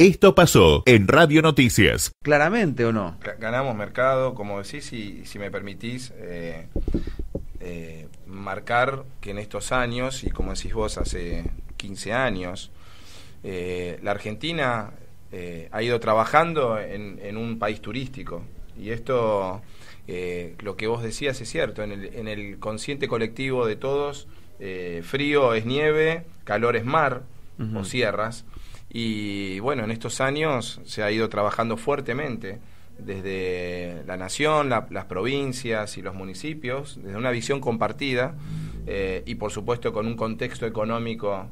Esto pasó en Radio Noticias. Claramente o no. Ganamos mercado, como decís, y si me permitís eh, eh, marcar que en estos años, y como decís vos, hace 15 años, eh, la Argentina ha ido trabajando en, un país turístico. Y esto, lo que vos decías es cierto, en el, consciente colectivo de todos, frío es nieve, calor es mar o sierras. Y bueno, en estos años se ha ido trabajando fuertemente desde la nación, las provincias y los municipios, desde una visión compartida eh, y por supuesto con un contexto económico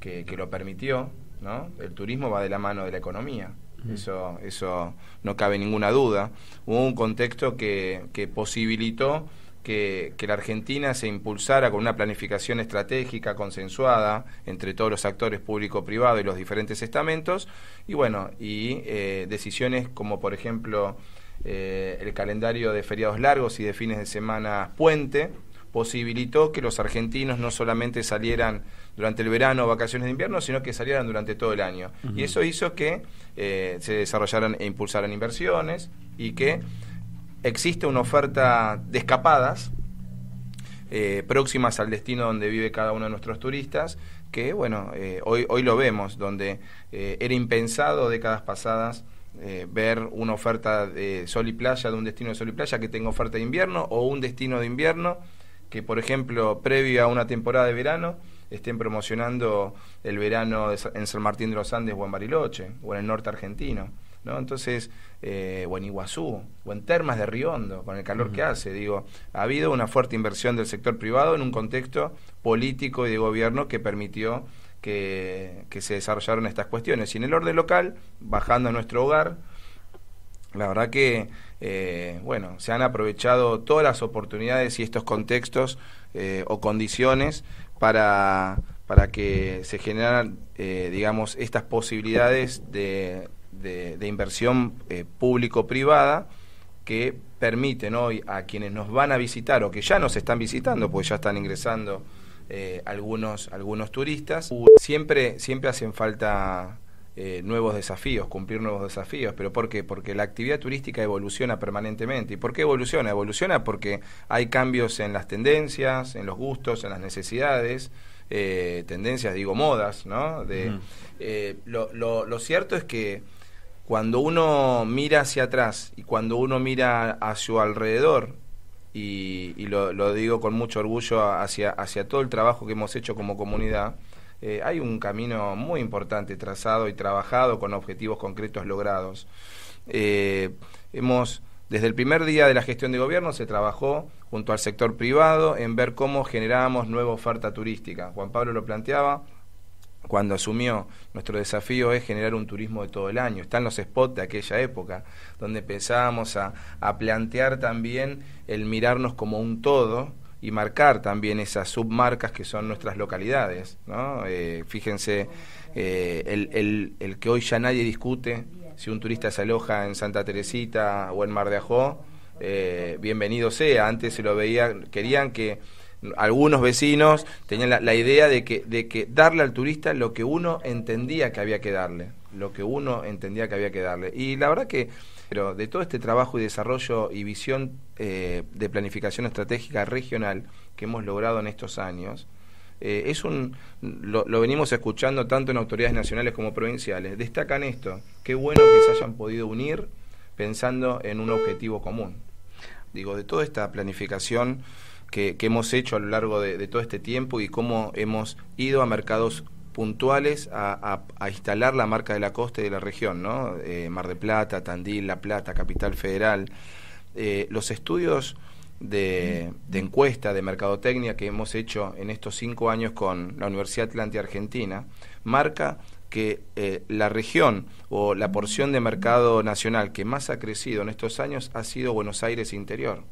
que, lo permitió. ¿no? El turismo va de la mano de la economía, eso, eso no cabe ninguna duda. Hubo un contexto que, que posibilitó que, la Argentina se impulsara con una planificación estratégica consensuada entre todos los actores público-privado y los diferentes estamentos, y bueno, y eh, decisiones como por ejemplo eh, el calendario de feriados largos y de fines de semana puente, posibilitó que los argentinos no solamente salieran durante el verano o vacaciones de invierno, sino que salieran durante todo el año. Y eso hizo que eh, se desarrollaran e impulsaran inversiones y que existe una oferta de escapadas eh, próximas al destino donde vive cada uno de nuestros turistas, que bueno, eh, hoy, hoy lo vemos, donde eh, era impensado décadas pasadas ver una oferta de sol y playa, de un destino de sol y playa que tenga oferta de invierno o un destino de invierno que, por ejemplo, previo a una temporada de verano, estén promocionando el verano en San Martín de los Andes o en Bariloche o en el norte argentino. ¿no? Entonces, eh, o en Iguazú, o en Termas de Riondo, con el calor que hace, digo, ha habido una fuerte inversión del sector privado en un contexto político y de gobierno que permitió que, se desarrollaron estas cuestiones. Y en el orden local, bajando a nuestro hogar, la verdad que, eh, bueno, se han aprovechado todas las oportunidades y estos contextos eh, o condiciones para, que se generaran, digamos, estas posibilidades de de, inversión eh, público-privada que permiten hoy a quienes nos van a visitar o que ya nos están visitando, pues ya están ingresando eh, algunos, algunos turistas, siempre, siempre hacen falta eh, nuevos desafíos, cumplir nuevos desafíos. ¿Pero por qué? Porque la actividad turística evoluciona permanentemente. ¿Y por qué evoluciona? Evoluciona porque hay cambios en las tendencias, en los gustos, en las necesidades. tendencias, digo, modas, ¿no? De, lo cierto es que cuando uno mira hacia atrás y cuando uno mira a su alrededor, y, lo, digo con mucho orgullo hacia, todo el trabajo que hemos hecho como comunidad, eh, hay un camino muy importante trazado y trabajado con objetivos concretos logrados. Eh, hemos, desde el primer día de la gestión de gobierno se trabajó junto al sector privado en ver cómo generábamos nueva oferta turística. Juan Pablo lo planteaba, cuando asumió, nuestro desafío es generar un turismo de todo el año. Están los spots de aquella época, donde pensábamos a, plantear también el mirarnos como un todo, y marcar también esas submarcas que son nuestras localidades. Eh, fíjense, eh, el, que hoy ya nadie discute si un turista se aloja en Santa Teresita o en Mar de Ajó, eh, bienvenido sea. Antes se lo veía, querían que algunos vecinos tenían la, idea de que, de que darle al turista lo que uno entendía que había que darle, lo que uno entendía que había que darle. Y la verdad que pero de todo este trabajo y desarrollo y visión eh, de planificación estratégica regional que hemos logrado en estos años, eh, es un lo, lo, venimos escuchando tanto en autoridades nacionales como provinciales. Destacan esto, qué bueno que se hayan podido unir pensando en un objetivo común. Digo, de toda esta planificación que, hemos hecho a lo largo de, todo este tiempo y cómo hemos ido a mercados puntuales a, instalar la marca de la costa y de la región, ¿no? Eh, Mar de Plata, Tandil, La Plata, Capital Federal. Eh, los estudios de, encuesta de mercadotecnia que hemos hecho en estos cinco años con la Universidad Atlántica Argentina marca que eh, la región o la porción de mercado nacional que más ha crecido en estos años ha sido Buenos Aires Interior.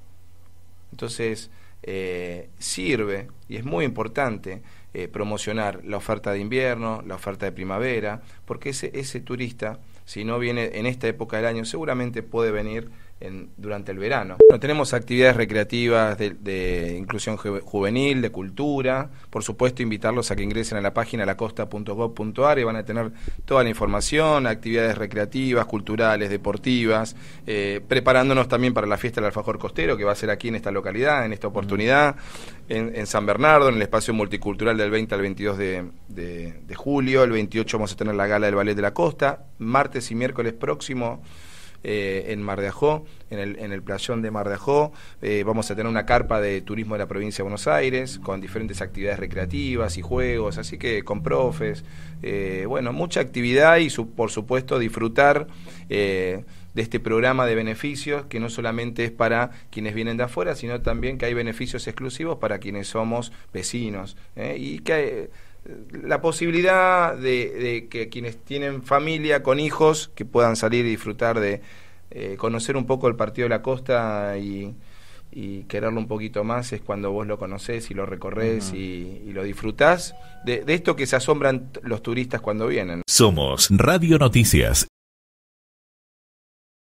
Entonces, eh, sirve y es muy importante eh, promocionar la oferta de invierno, la oferta de primavera, porque ese, ese turista, si no viene en esta época del año, seguramente puede venir durante el verano. Bueno, tenemos actividades recreativas de, inclusión juvenil, de cultura. Por supuesto, invitarlos a que ingresen a la página lacosta.gov.ar y van a tener toda la información, actividades recreativas, culturales, deportivas, eh, preparándonos también para la fiesta del alfajor costero que va a ser aquí en esta localidad, en esta oportunidad, en, San Bernardo, en el espacio multicultural del 20 al 22 de, de julio. El 28 vamos a tener la gala del ballet de la costa, martes y miércoles próximo. Eh, en Mar de Ajó, en el, en el playón de Mar de Ajó. Eh, vamos a tener una carpa de turismo de la provincia de Buenos Aires, con diferentes actividades recreativas y juegos, así que con profes. Eh, bueno, mucha actividad y por supuesto disfrutar de este programa de beneficios que no solamente es para quienes vienen de afuera, sino también que hay beneficios exclusivos para quienes somos vecinos. Y que la posibilidad de, que quienes tienen familia con hijos que puedan salir y disfrutar de eh, conocer un poco el partido de la costa y, quererlo un poquito más es cuando vos lo conocés y lo recorres y, lo disfrutás de, de esto que se asombran los turistas cuando vienen. Somos Radio Noticias.